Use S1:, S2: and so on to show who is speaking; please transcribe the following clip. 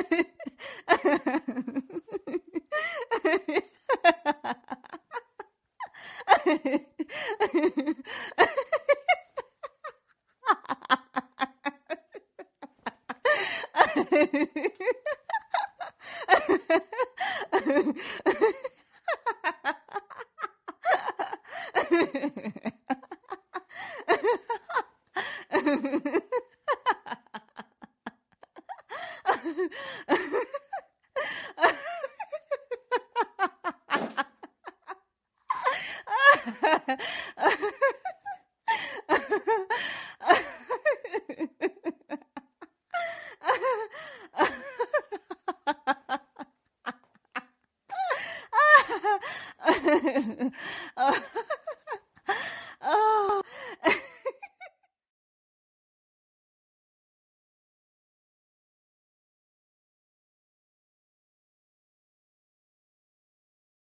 S1: Ha ha ha. uh